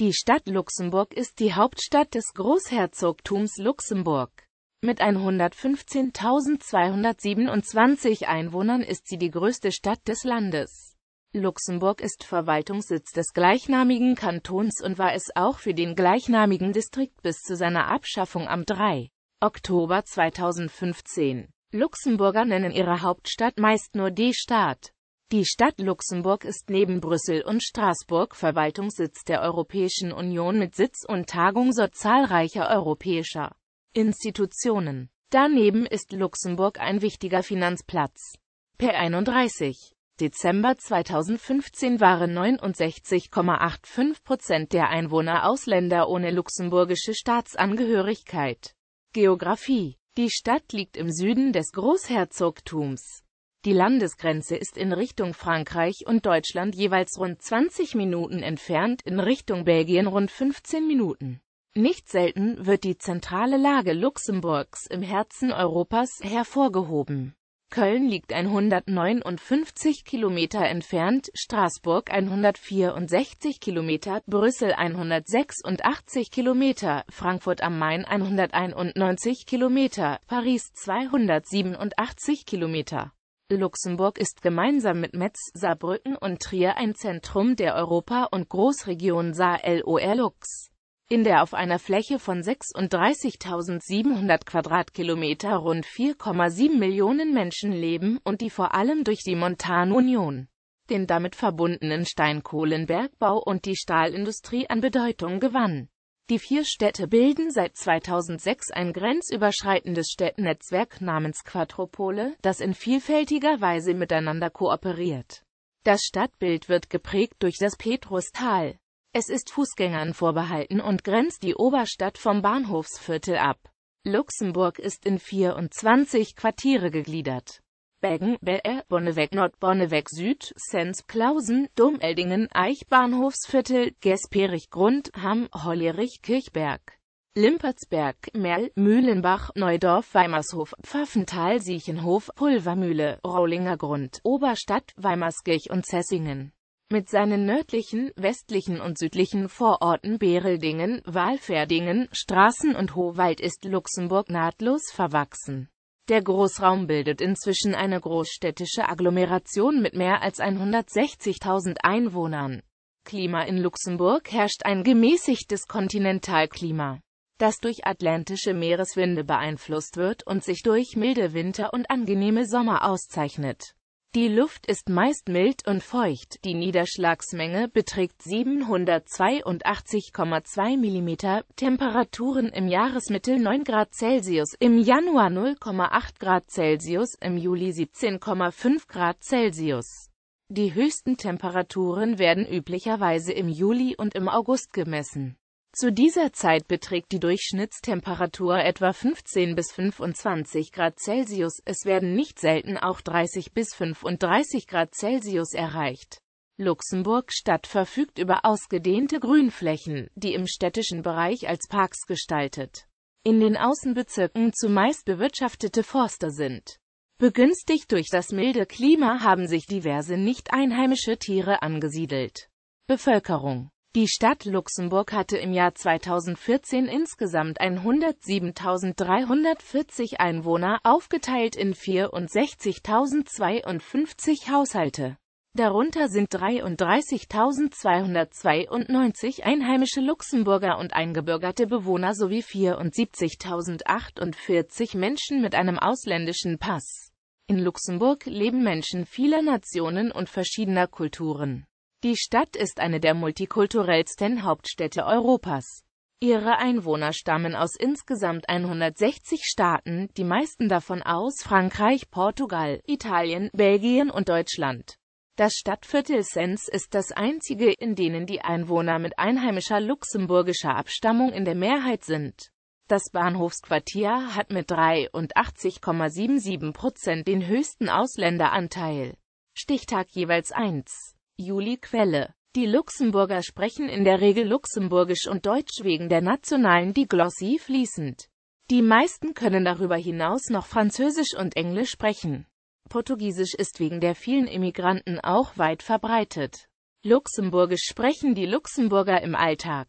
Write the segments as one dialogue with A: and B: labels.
A: Die Stadt Luxemburg ist die Hauptstadt des Großherzogtums Luxemburg. Mit 115.227 Einwohnern ist sie die größte Stadt des Landes. Luxemburg ist Verwaltungssitz des gleichnamigen Kantons und war es auch für den gleichnamigen Distrikt bis zu seiner Abschaffung am 3. Oktober 2015. Luxemburger nennen ihre Hauptstadt meist nur die Stadt. Die Stadt Luxemburg ist neben Brüssel und Straßburg Verwaltungssitz der Europäischen Union mit Sitz und Tagung so zahlreicher europäischer Institutionen. Daneben ist Luxemburg ein wichtiger Finanzplatz. Per 31. Dezember 2015 waren 69,85 Prozent der Einwohner Ausländer ohne luxemburgische Staatsangehörigkeit. Geografie Die Stadt liegt im Süden des Großherzogtums. Die Landesgrenze ist in Richtung Frankreich und Deutschland jeweils rund 20 Minuten entfernt, in Richtung Belgien rund 15 Minuten. Nicht selten wird die zentrale Lage Luxemburgs im Herzen Europas hervorgehoben. Köln liegt 159 Kilometer entfernt, Straßburg 164 Kilometer, Brüssel 186 Kilometer, Frankfurt am Main 191 Kilometer, Paris 287 Kilometer. Luxemburg ist gemeinsam mit Metz, Saarbrücken und Trier ein Zentrum der Europa- und Großregion Saar-LOR-Lux. In der auf einer Fläche von 36.700 Quadratkilometer rund 4,7 Millionen Menschen leben und die vor allem durch die Montanunion, den damit verbundenen Steinkohlenbergbau und die Stahlindustrie an Bedeutung gewann. Die vier Städte bilden seit 2006 ein grenzüberschreitendes Städtennetzwerk namens Quadropole, das in vielfältiger Weise miteinander kooperiert. Das Stadtbild wird geprägt durch das Petrustal. Es ist Fußgängern vorbehalten und grenzt die Oberstadt vom Bahnhofsviertel ab. Luxemburg ist in 24 Quartiere gegliedert. Beggen, BR, äh, Bonneweg Nord, Bonneweg Süd, Sens, Klausen, Domeldingen, Eichbahnhofsviertel, Gesperichgrund, Hamm, Hollerich, Kirchberg, Limpertsberg, Merl, Mühlenbach, Neudorf, Weimershof, Pfaffenthal, Siechenhof, Pulvermühle, Rollingergrund, Oberstadt, Weimerskirch und Zessingen. Mit seinen nördlichen, westlichen und südlichen Vororten Bereldingen, Walferdingen, Straßen und Hohwald ist Luxemburg nahtlos verwachsen. Der Großraum bildet inzwischen eine großstädtische Agglomeration mit mehr als 160.000 Einwohnern. Klima in Luxemburg herrscht ein gemäßigtes Kontinentalklima, das durch atlantische Meereswinde beeinflusst wird und sich durch milde Winter und angenehme Sommer auszeichnet die Luft ist meist mild und feucht, die Niederschlagsmenge beträgt 782,2 mm, Temperaturen im Jahresmittel 9 Grad Celsius, im Januar 0,8 Grad Celsius, im Juli 17,5 Grad Celsius. Die höchsten Temperaturen werden üblicherweise im Juli und im August gemessen zu dieser Zeit beträgt die Durchschnittstemperatur etwa 15 bis 25 Grad Celsius, es werden nicht selten auch 30 bis 35 Grad Celsius erreicht. Luxemburg Stadt verfügt über ausgedehnte Grünflächen, die im städtischen Bereich als Parks gestaltet, in den Außenbezirken zumeist bewirtschaftete Forster sind. Begünstigt durch das milde Klima haben sich diverse nicht einheimische Tiere angesiedelt. Bevölkerung die Stadt Luxemburg hatte im Jahr 2014 insgesamt 107.340 Einwohner, aufgeteilt in 64.052 Haushalte. Darunter sind 33.292 einheimische Luxemburger und eingebürgerte Bewohner sowie 74.048 Menschen mit einem ausländischen Pass. In Luxemburg leben Menschen vieler Nationen und verschiedener Kulturen. Die Stadt ist eine der multikulturellsten Hauptstädte Europas. Ihre Einwohner stammen aus insgesamt 160 Staaten, die meisten davon aus Frankreich, Portugal, Italien, Belgien und Deutschland. Das Stadtviertel Sens ist das einzige, in denen die Einwohner mit einheimischer luxemburgischer Abstammung in der Mehrheit sind. Das Bahnhofsquartier hat mit 83,77 Prozent den höchsten Ausländeranteil. Stichtag jeweils 1. Juli Quelle die Luxemburger sprechen in der Regel Luxemburgisch und Deutsch wegen der nationalen Diglossie fließend. Die meisten können darüber hinaus noch Französisch und Englisch sprechen. Portugiesisch ist wegen der vielen Immigranten auch weit verbreitet. Luxemburgisch sprechen die Luxemburger im Alltag.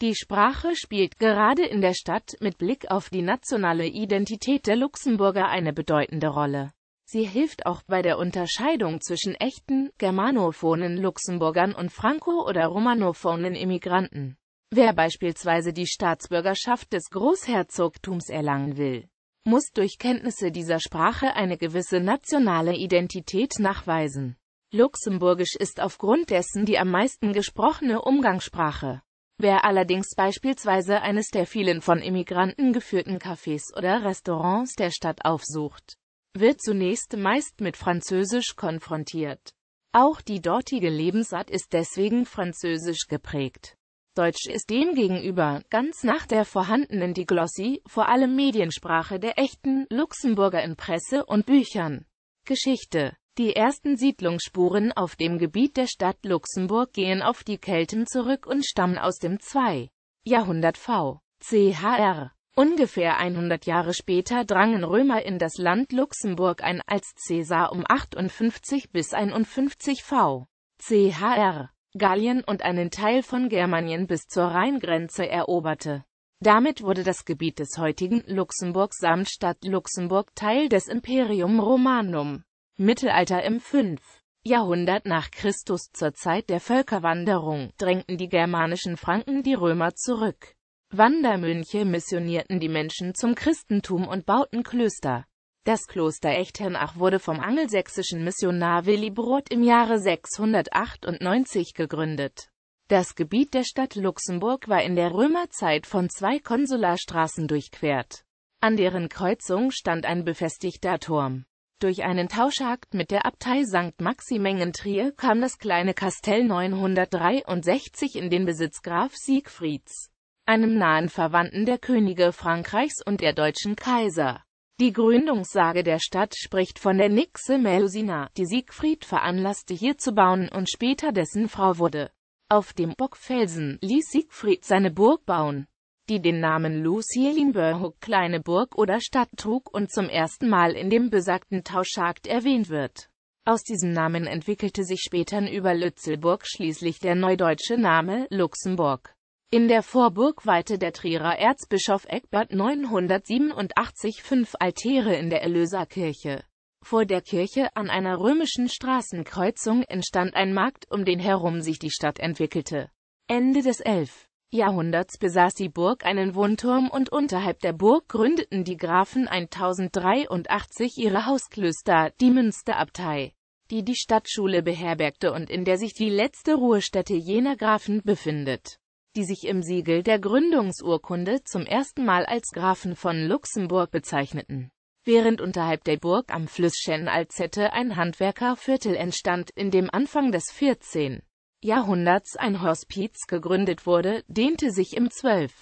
A: Die Sprache spielt gerade in der Stadt mit Blick auf die nationale Identität der Luxemburger eine bedeutende Rolle. Sie hilft auch bei der Unterscheidung zwischen echten, germanophonen Luxemburgern und franco- oder romanophonen Immigranten. Wer beispielsweise die Staatsbürgerschaft des Großherzogtums erlangen will, muss durch Kenntnisse dieser Sprache eine gewisse nationale Identität nachweisen. Luxemburgisch ist aufgrund dessen die am meisten gesprochene Umgangssprache. Wer allerdings beispielsweise eines der vielen von Immigranten geführten Cafés oder Restaurants der Stadt aufsucht, wird zunächst meist mit Französisch konfrontiert. Auch die dortige Lebensart ist deswegen französisch geprägt. Deutsch ist demgegenüber, ganz nach der vorhandenen Diglossie, vor allem Mediensprache der echten Luxemburger in Presse und Büchern. Geschichte Die ersten Siedlungsspuren auf dem Gebiet der Stadt Luxemburg gehen auf die Kelten zurück und stammen aus dem 2. Jahrhundert v. CHR. Ungefähr 100 Jahre später drangen Römer in das Land Luxemburg ein, als Caesar um 58 bis 51 v. chr. Gallien und einen Teil von Germanien bis zur Rheingrenze eroberte. Damit wurde das Gebiet des heutigen Luxemburg samt Stadt Luxemburg Teil des Imperium Romanum. Mittelalter im 5. Jahrhundert nach Christus zur Zeit der Völkerwanderung drängten die germanischen Franken die Römer zurück. Wandermönche missionierten die Menschen zum Christentum und bauten Klöster. Das Kloster Echternach wurde vom angelsächsischen Missionar Brot im Jahre 698 gegründet. Das Gebiet der Stadt Luxemburg war in der Römerzeit von zwei Konsularstraßen durchquert. An deren Kreuzung stand ein befestigter Turm. Durch einen Tauschakt mit der Abtei St. Maximengen Trier kam das kleine Kastell 963 in den Besitz Graf Siegfrieds einem nahen Verwandten der Könige Frankreichs und der deutschen Kaiser. Die Gründungssage der Stadt spricht von der Nixe Melusina, die Siegfried veranlasste hier zu bauen und später dessen Frau wurde. Auf dem Bockfelsen ließ Siegfried seine Burg bauen, die den Namen Lucienburg kleine Burg oder Stadt trug und zum ersten Mal in dem besagten Tauschakt erwähnt wird. Aus diesem Namen entwickelte sich später über Lützelburg schließlich der neudeutsche Name Luxemburg. In der Vorburg weihte der Trierer Erzbischof Eckbert 987 fünf Altäre in der Erlöserkirche. Vor der Kirche an einer römischen Straßenkreuzung entstand ein Markt, um den herum sich die Stadt entwickelte. Ende des 11. Jahrhunderts besaß die Burg einen Wohnturm und unterhalb der Burg gründeten die Grafen 1083 ihre Hausklöster, die Münsterabtei, die die Stadtschule beherbergte und in der sich die letzte Ruhestätte jener Grafen befindet die sich im Siegel der Gründungsurkunde zum ersten Mal als Grafen von Luxemburg bezeichneten. Während unterhalb der Burg am Flüsschen Alzette ein Handwerkerviertel entstand, in dem Anfang des 14. Jahrhunderts ein Hospiz gegründet wurde, dehnte sich im 12.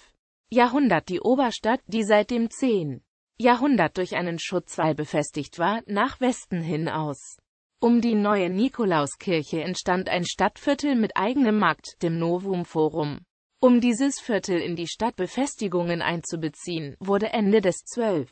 A: Jahrhundert die Oberstadt, die seit dem 10. Jahrhundert durch einen Schutzwall befestigt war, nach Westen hin aus. Um die neue Nikolauskirche entstand ein Stadtviertel mit eigenem Markt, dem Novum Forum. Um dieses Viertel in die Stadtbefestigungen einzubeziehen, wurde Ende des 12.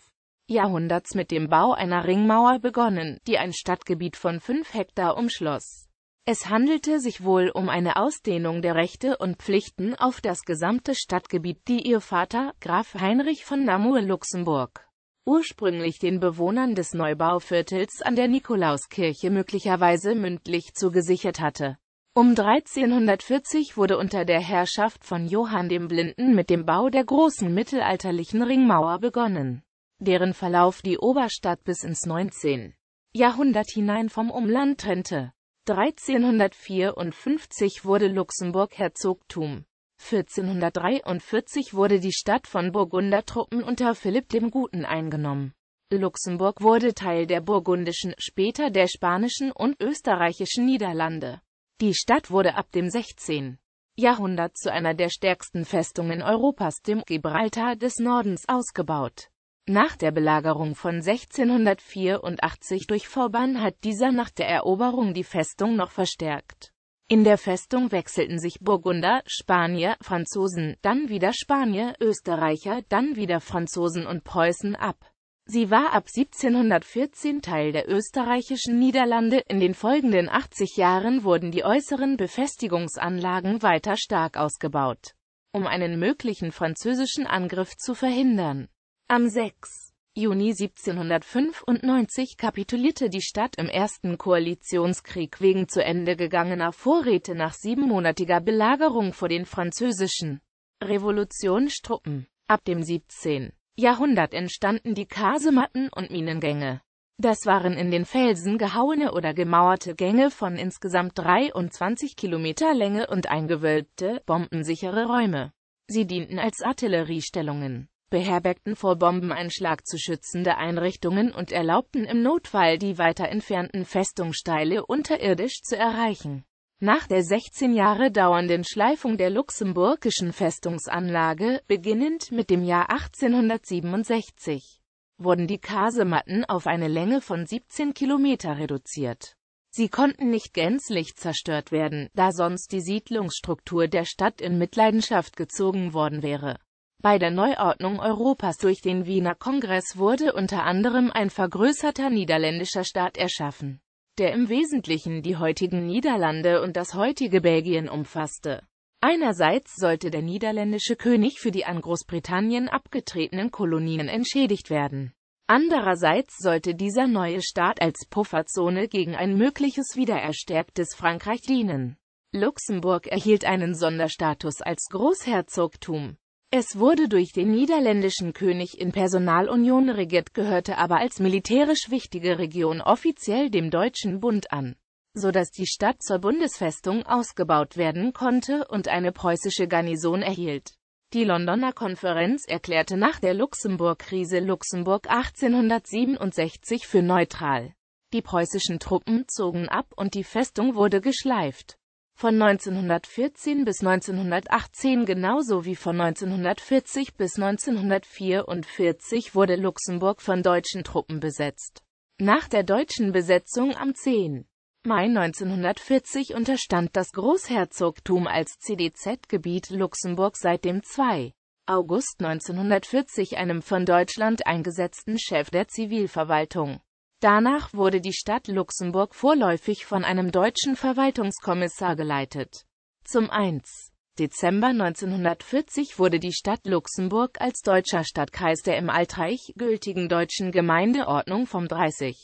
A: Jahrhunderts mit dem Bau einer Ringmauer begonnen, die ein Stadtgebiet von 5 Hektar umschloss. Es handelte sich wohl um eine Ausdehnung der Rechte und Pflichten auf das gesamte Stadtgebiet, die ihr Vater, Graf Heinrich von Namur-Luxemburg, ursprünglich den Bewohnern des Neubauviertels an der Nikolauskirche möglicherweise mündlich zugesichert hatte. Um 1340 wurde unter der Herrschaft von Johann dem Blinden mit dem Bau der großen mittelalterlichen Ringmauer begonnen, deren Verlauf die Oberstadt bis ins 19. Jahrhundert hinein vom Umland trennte. 1354 wurde Luxemburg Herzogtum. 1443 wurde die Stadt von Burgundertruppen unter Philipp dem Guten eingenommen. Luxemburg wurde Teil der burgundischen, später der spanischen und österreichischen Niederlande. Die Stadt wurde ab dem 16. Jahrhundert zu einer der stärksten Festungen Europas, dem Gibraltar des Nordens, ausgebaut. Nach der Belagerung von 1684 durch Vorbahn hat dieser nach der Eroberung die Festung noch verstärkt. In der Festung wechselten sich Burgunder, Spanier, Franzosen, dann wieder Spanier, Österreicher, dann wieder Franzosen und Preußen ab. Sie war ab 1714 Teil der österreichischen Niederlande, in den folgenden 80 Jahren wurden die äußeren Befestigungsanlagen weiter stark ausgebaut, um einen möglichen französischen Angriff zu verhindern. Am 6. Juni 1795 kapitulierte die Stadt im Ersten Koalitionskrieg wegen zu Ende gegangener Vorräte nach siebenmonatiger Belagerung vor den französischen Revolutionstruppen. Ab dem 17. Jahrhundert entstanden die Kasematten und Minengänge. Das waren in den Felsen gehauene oder gemauerte Gänge von insgesamt 23 Kilometer Länge und eingewölbte, bombensichere Räume. Sie dienten als Artilleriestellungen, beherbergten vor Bombeneinschlag zu schützende Einrichtungen und erlaubten im Notfall die weiter entfernten Festungssteile unterirdisch zu erreichen. Nach der 16 Jahre dauernden Schleifung der luxemburgischen Festungsanlage, beginnend mit dem Jahr 1867, wurden die Kasematten auf eine Länge von 17 Kilometer reduziert. Sie konnten nicht gänzlich zerstört werden, da sonst die Siedlungsstruktur der Stadt in Mitleidenschaft gezogen worden wäre. Bei der Neuordnung Europas durch den Wiener Kongress wurde unter anderem ein vergrößerter niederländischer Staat erschaffen der im Wesentlichen die heutigen Niederlande und das heutige Belgien umfasste. Einerseits sollte der niederländische König für die an Großbritannien abgetretenen Kolonien entschädigt werden. Andererseits sollte dieser neue Staat als Pufferzone gegen ein mögliches wiedererstärktes Frankreich dienen. Luxemburg erhielt einen Sonderstatus als Großherzogtum. Es wurde durch den niederländischen König in Personalunion regiert, gehörte aber als militärisch wichtige Region offiziell dem Deutschen Bund an, so dass die Stadt zur Bundesfestung ausgebaut werden konnte und eine preußische Garnison erhielt. Die Londoner Konferenz erklärte nach der Luxemburg-Krise Luxemburg 1867 für neutral. Die preußischen Truppen zogen ab und die Festung wurde geschleift von 1914 bis 1918 genauso wie von 1940 bis 1944 wurde Luxemburg von deutschen Truppen besetzt. Nach der deutschen Besetzung am 10. Mai 1940 unterstand das Großherzogtum als CDZ-Gebiet Luxemburg seit dem 2. August 1940 einem von Deutschland eingesetzten Chef der Zivilverwaltung. Danach wurde die Stadt Luxemburg vorläufig von einem deutschen Verwaltungskommissar geleitet. Zum 1. Dezember 1940 wurde die Stadt Luxemburg als deutscher Stadtkreis der im Altreich gültigen deutschen Gemeindeordnung vom 30.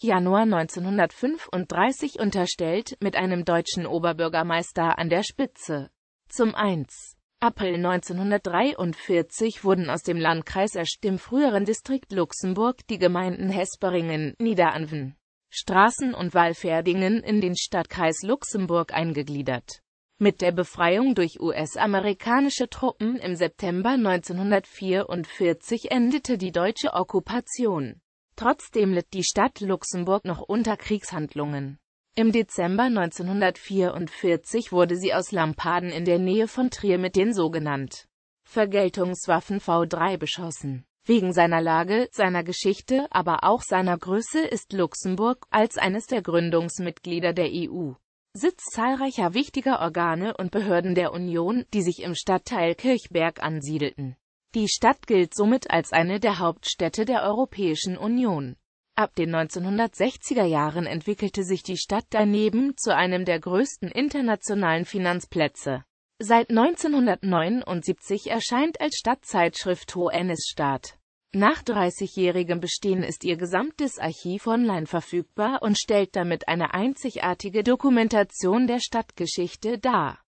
A: Januar 1935 unterstellt, mit einem deutschen Oberbürgermeister an der Spitze. Zum 1. April 1943 wurden aus dem Landkreis Esch, dem früheren Distrikt Luxemburg, die Gemeinden Hesperingen, Niederanven, Straßen und Walferdingen in den Stadtkreis Luxemburg eingegliedert. Mit der Befreiung durch US-amerikanische Truppen im September 1944 endete die deutsche Okkupation. Trotzdem litt die Stadt Luxemburg noch unter Kriegshandlungen im Dezember 1944 wurde sie aus Lampaden in der Nähe von Trier mit den sogenannten Vergeltungswaffen V3 beschossen. Wegen seiner Lage, seiner Geschichte, aber auch seiner Größe ist Luxemburg, als eines der Gründungsmitglieder der EU, Sitz zahlreicher wichtiger Organe und Behörden der Union, die sich im Stadtteil Kirchberg ansiedelten. Die Stadt gilt somit als eine der Hauptstädte der Europäischen Union. Ab den 1960er Jahren entwickelte sich die Stadt daneben zu einem der größten internationalen Finanzplätze. Seit 1979 erscheint als Stadtzeitschrift Hohennesstadt. Nach 30-jährigem Bestehen ist ihr gesamtes Archiv online verfügbar und stellt damit eine einzigartige Dokumentation der Stadtgeschichte dar.